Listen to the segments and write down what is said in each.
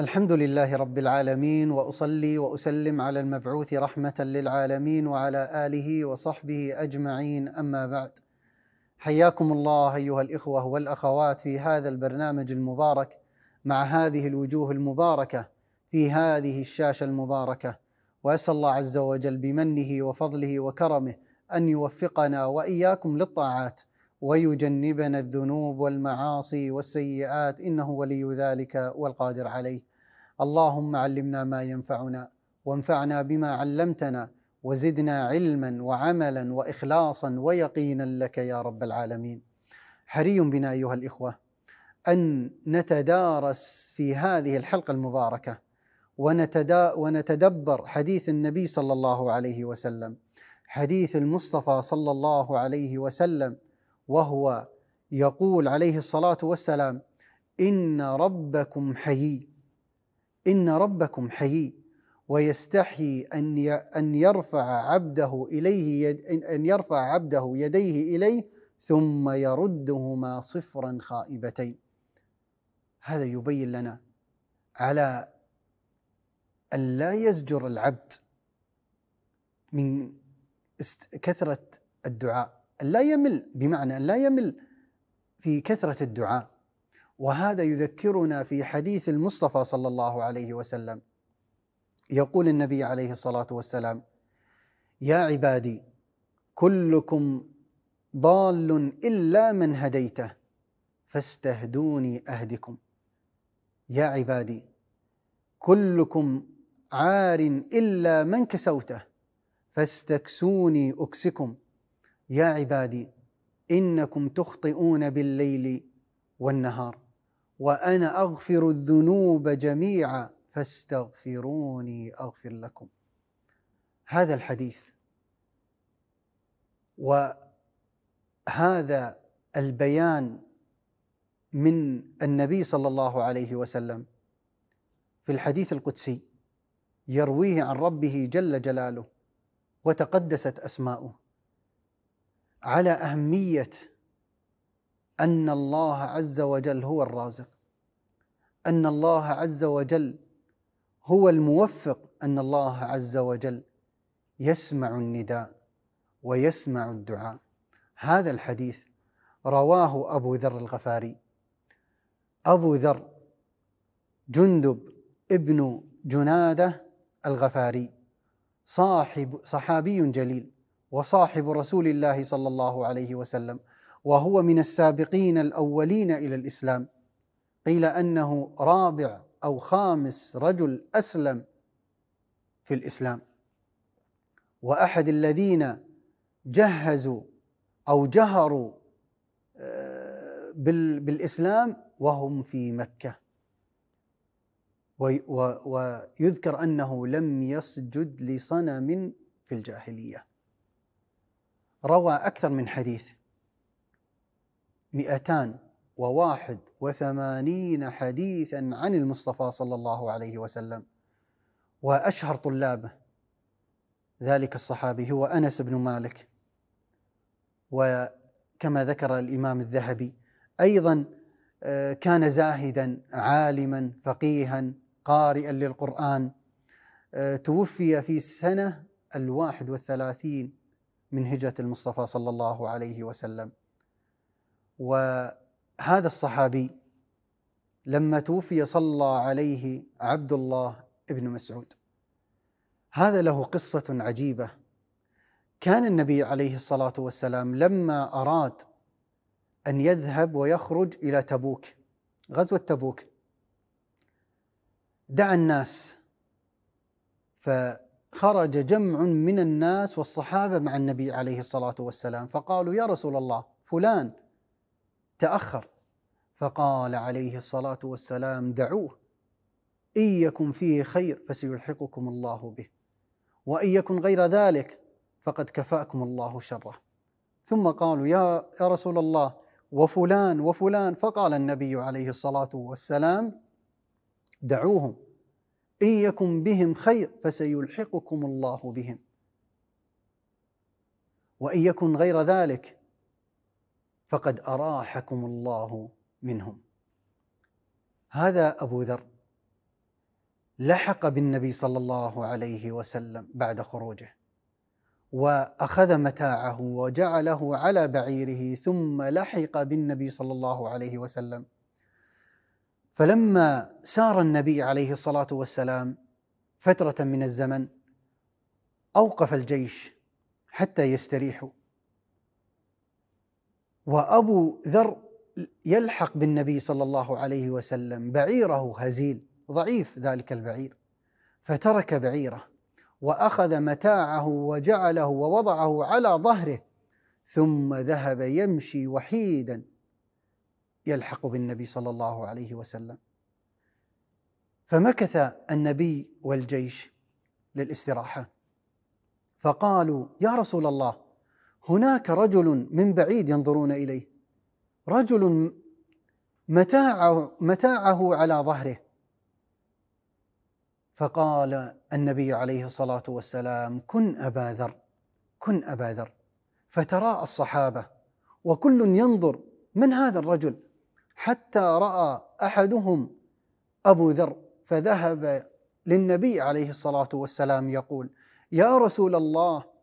الحمد لله رب العالمين واصلي واسلم على المبعوث رحمه للعالمين وعلى اله وصحبه اجمعين اما بعد حياكم الله ايها الاخوه والاخوات في هذا البرنامج المبارك مع هذه الوجوه المباركه في هذه الشاشه المباركه واسال الله عز وجل بمنه وفضله وكرمه ان يوفقنا واياكم للطاعات ويجنبنا الذنوب والمعاصي والسيئات انه ولي ذلك والقادر عليه اللهم علمنا ما ينفعنا وانفعنا بما علمتنا وزدنا علما وعملا واخلاصا ويقينا لك يا رب العالمين حري بنا ايها الاخوه ان نتدارس في هذه الحلقه المباركه ونتدا ونتدبر حديث النبي صلى الله عليه وسلم حديث المصطفى صلى الله عليه وسلم وهو يقول عليه الصلاه والسلام ان ربكم حيي إن ربكم حيي ويستحي أن أن يرفع عبده إليه يد أن يرفع عبده يديه إليه ثم يردهما صفرا خائبتين هذا يبين لنا على أن لا يزجر العبد من كثرة الدعاء أن لا يمل بمعنى أن لا يمل في كثرة الدعاء وهذا يذكرنا في حديث المصطفى صلى الله عليه وسلم يقول النبي عليه الصلاه والسلام يا عبادي كلكم ضال الا من هديته فاستهدوني اهدكم يا عبادي كلكم عار الا من كسوته فاستكسوني اكسكم يا عبادي انكم تخطئون بالليل والنهار وأنا أغفر الذنوب جميعا فاستغفروني أغفر لكم هذا الحديث وهذا البيان من النبي صلى الله عليه وسلم في الحديث القدسي يرويه عن ربه جل جلاله وتقدست اسماؤه على اهميه ان الله عز وجل هو الرازق ان الله عز وجل هو الموفق ان الله عز وجل يسمع النداء ويسمع الدعاء هذا الحديث رواه ابو ذر الغفاري ابو ذر جندب ابن جناده الغفاري صاحب صحابي جليل وصاحب رسول الله صلى الله عليه وسلم وهو من السابقين الاولين الى الاسلام قيل انه رابع او خامس رجل اسلم في الاسلام واحد الذين جهزوا او جهروا آه، بالاسلام وهم في مكه ويذكر انه لم يسجد لصنم في الجاهليه روى اكثر من حديث مئتان وواحد وثمانين حديثا عن المصطفى صلى الله عليه وسلم وأشهر طلابه ذلك الصحابي هو أنس بن مالك وكما ذكر الإمام الذهبي أيضا آه، كان زاهدا عالما فقيها قارئا للقرآن آه، توفي في السنة الواحد والثلاثين من هجرة المصطفى صلى الله عليه وسلم وهذا الصحابي لما توفي صلى عليه عبد الله بن مسعود هذا له قصه عجيبه كان النبي عليه الصلاه والسلام لما اراد ان يذهب ويخرج الى تبوك غزوه تبوك دعا الناس فخرج جمع من الناس والصحابه مع النبي عليه الصلاه والسلام فقالوا يا رسول الله فلان تأخر فقال عليه الصلاة والسلام دعوه إن يكن فيه خير فسيلحقكم الله به وإن يكن غير ذلك فقد كفاكم الله شره ثم قالوا يا رسول الله وفلان وفلان فقال النبي عليه الصلاة والسلام دعوهم إن يكن بهم خير فسيلحقكم الله بهم وإن يكن غير ذلك فقد أراحكم الله منهم هذا أبو ذر لحق بالنبي صلى الله عليه وسلم بعد خروجه واخذ متاعه وجعله على بعيره ثم لحق بالنبي صلى الله عليه وسلم فلما سار النبي عليه الصلاه والسلام فتره من الزمن اوقف الجيش حتى يستريحوا وأبو ذر يلحق بالنبي صلى الله عليه وسلم بعيره هزيل ضعيف ذلك البعير فترك بعيره واخذ متاعه وجعله ووضعه على ظهره ثم ذهب يمشي وحيدا يلحق بالنبي صلى الله عليه وسلم فمكث النبي والجيش للاستراحه فقالوا يا رسول الله هناك رجل من بعيد ينظرون اليه رجل متاعه متاعه على ظهره فقال النبي عليه الصلاه والسلام كن ابا ذر كن ابا ذر فتراءى الصحابه وكل ينظر من هذا الرجل حتى راى احدهم ابو ذر فذهب للنبي عليه الصلاه والسلام يقول يا رسول الله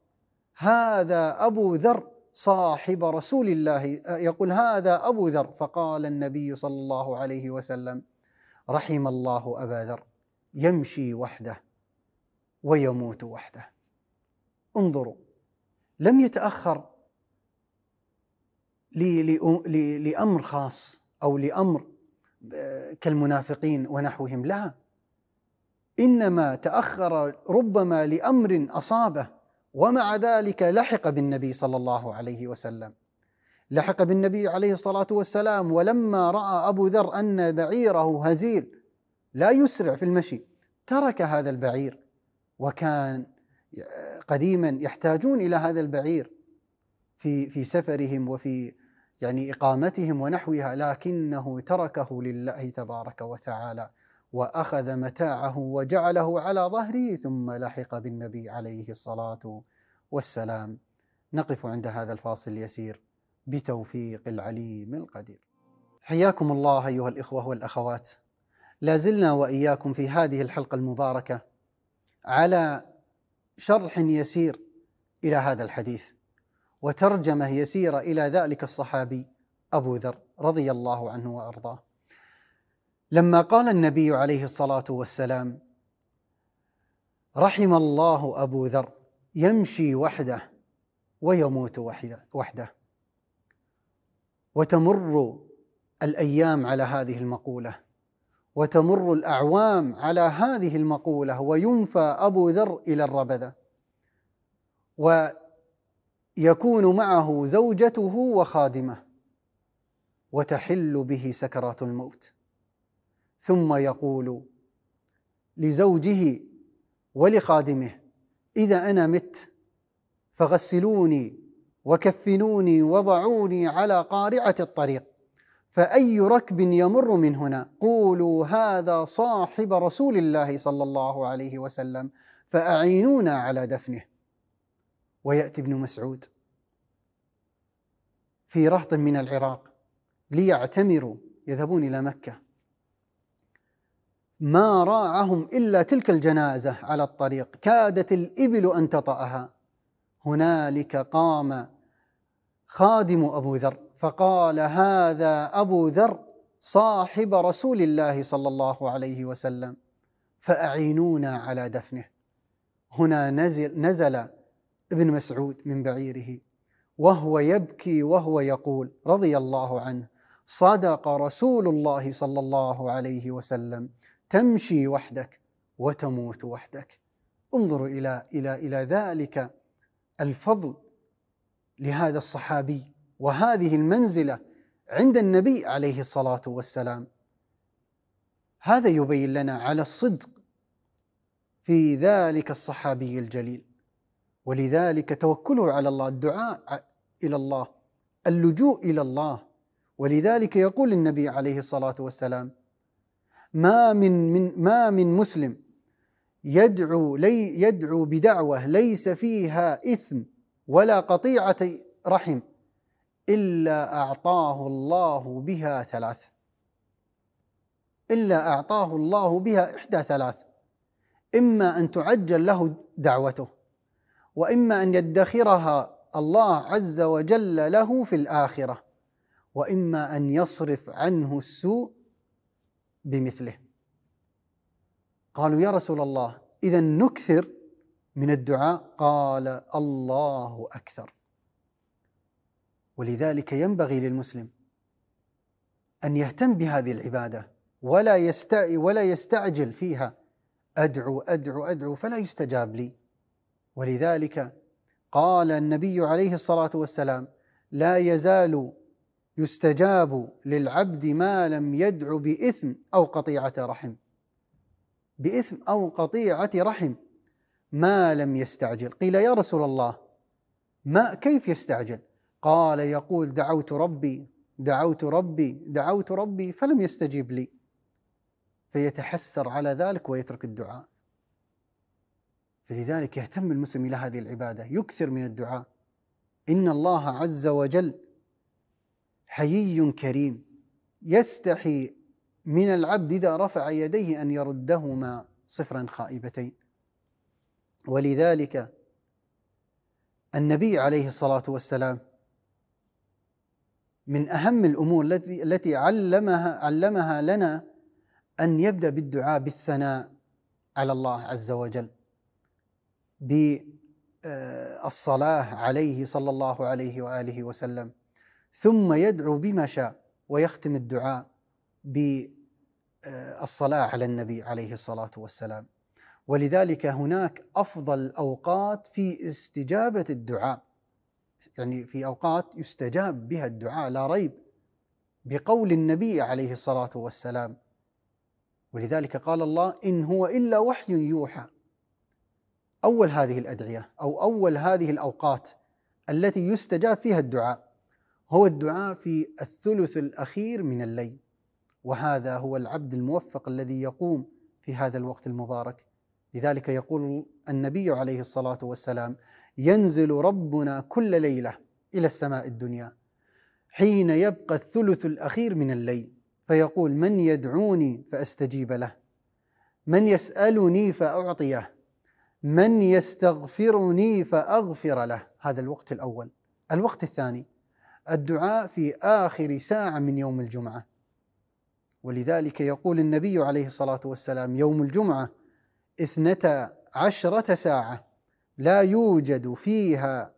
هذا أبو ذر صاحب رسول الله يقول هذا أبو ذر فقال النبي صلى الله عليه وسلم رحم الله أبا ذر يمشي وحده ويموت وحده انظروا لم يتأخر لأمر خاص أو لأمر كالمنافقين ونحوهم لا إنما تأخر ربما لأمر أصابه ومع ذلك لحق بالنبي صلى الله عليه وسلم لحق بالنبي عليه الصلاة والسلام ولما رأى أبو ذر أن بعيره هزيل لا يسرع في المشي ترك هذا البعير وكان قديما يحتاجون إلى هذا البعير في في سفرهم وفي يعني إقامتهم ونحوها لكنه تركه لله تبارك وتعالى واخذ متاعه وجعله على ظهره ثم لحق بالنبي عليه الصلاه والسلام نقف عند هذا الفاصل اليسير بتوفيق العليم القدير حياكم الله ايها الاخوه والاخوات لا زلنا واياكم في هذه الحلقه المباركه على شرح يسير الى هذا الحديث وترجمه يسيره الى ذلك الصحابي ابو ذر رضي الله عنه وارضاه لما قال النبي عليه الصلاه والسلام رحم الله ابو ذر يمشي وحده ويموت وحده وتمر الايام على هذه المقوله وتمر الاعوام على هذه المقوله وينفى ابو ذر الى الربذه ويكون معه زوجته وخادمه وتحل به سكرات الموت ثم يقول لزوجه ولخادمه اذا انا مت فغسلوني وكفنوني وضعوني على قارعه الطريق فاي ركب يمر من هنا قولوا هذا صاحب رسول الله صلى الله عليه وسلم فاعينونا على دفنه وياتي ابن مسعود في رهط من العراق ليعتمروا يذهبون الى مكه ما راعهم إلا تلك الجنازة على الطريق كادت الإبل أن تطأها هنالك قام خادم أبو ذر فقال هذا أبو ذر صاحب رسول الله صلى الله عليه وسلم فأعينونا على دفنه هنا نزل, نزل ابن مسعود من بعيره وهو يبكي وهو يقول رضي الله عنه صدق رسول الله صلى الله عليه وسلم تمشي وحدك وتموت وحدك انظروا الى الى الى ذلك الفضل لهذا الصحابي وهذه المنزله عند النبي عليه الصلاه والسلام هذا يبين لنا على الصدق في ذلك الصحابي الجليل ولذلك توكله على الله الدعاء الى الله اللجوء الى الله ولذلك يقول النبي عليه الصلاه والسلام ما من, من ما من مسلم يدعو لي يدعو بدعوه ليس فيها اثم ولا قطيعه رحم الا اعطاه الله بها ثلاث الا اعطاه الله بها احدى ثلاث اما ان تعجل له دعوته واما ان يدخرها الله عز وجل له في الاخره واما ان يصرف عنه السوء بمثله قالوا يا رسول الله اذا نكثر من الدعاء قال الله اكثر ولذلك ينبغي للمسلم ان يهتم بهذه العباده ولا يستع ولا يستعجل فيها ادعو ادعو ادعو فلا يستجاب لي ولذلك قال النبي عليه الصلاه والسلام لا يزال يستجاب للعبد ما لم يدع بإثم أو قطيعة رحم بإثم أو قطيعة رحم ما لم يستعجل قيل يا رسول الله ما كيف يستعجل قال يقول دعوت ربي دعوت ربي دعوت ربي فلم يستجيب لي فيتحسر على ذلك ويترك الدعاء فلذلك يهتم المسلم الى هذه العباده يكثر من الدعاء ان الله عز وجل حيي كريم يستحي من العبد اذا رفع يديه ان يردهما صفرا خائبتين ولذلك النبي عليه الصلاه والسلام من اهم الامور التي التي علمها علمها لنا ان يبدا بالدعاء بالثناء على الله عز وجل بالصلاه آه، عليه صلى الله عليه واله وسلم ثم يدعو بما شاء ويختم الدعاء بالصلاة آه، على النبي عليه الصلاة والسلام ولذلك هناك أفضل أوقات في استجابة الدعاء يعني في أوقات يستجاب بها الدعاء لا ريب بقول النبي عليه الصلاة والسلام ولذلك قال الله إن هو إلا وحي يوحى أول هذه الأدعية أو أول هذه الأوقات التي يستجاب فيها الدعاء هو الدعاء في الثلث الاخير من الليل وهذا هو العبد الموفق الذي يقوم في هذا الوقت المبارك لذلك يقول النبي عليه الصلاه والسلام ينزل ربنا كل ليله الى السماء الدنيا حين يبقى الثلث الاخير من الليل فيقول من يدعوني فاستجيب له من يسالني فاعطيه من يستغفرني فاغفر له هذا الوقت الاول الوقت الثاني الدعاء في آخر ساعة من يوم الجمعة ولذلك يقول النبي عليه الصلاة والسلام يوم الجمعة اثنتا عشرة ساعة لا يوجد فيها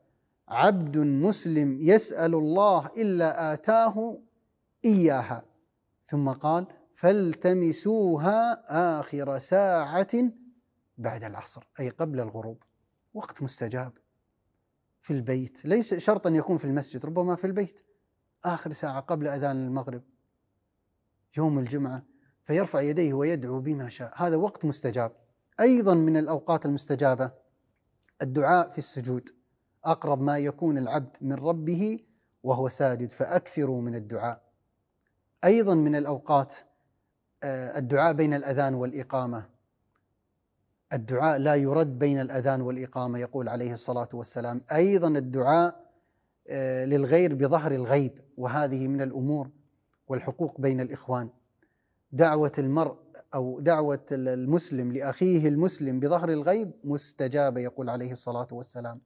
عبد مسلم يسأل الله إلا آتاه إياها ثم قال فالتمسوها آخر ساعة بعد العصر أي قبل الغروب وقت مستجاب في البيت ليس شرطا يكون في المسجد ربما في البيت آخر ساعة قبل أذان المغرب يوم الجمعة فيرفع يديه ويدعو بما شاء هذا وقت مستجاب أيضا من الأوقات المستجابة الدعاء في السجود أقرب ما يكون العبد من ربه وهو ساجد فأكثروا من الدعاء أيضا من الأوقات آه، الدعاء بين الأذان والإقامة الدعاء لا يرد بين الاذان والاقامه يقول عليه الصلاه والسلام ايضا الدعاء آه، للغير بظهر الغيب وهذه من الامور والحقوق بين الاخوان دعوه المرء او دعوه المسلم لاخيه المسلم بظهر الغيب مستجابه يقول عليه الصلاه والسلام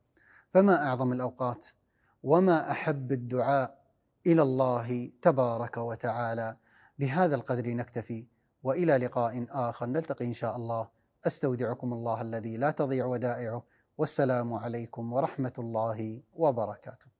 فما اعظم الاوقات وما احب الدعاء الى الله تبارك وتعالى بهذا القدر نكتفي والى لقاء اخر نلتقي ان شاء الله استودعكم الله الذي لا تضيع ودائعه والسلام عليكم ورحمه الله وبركاته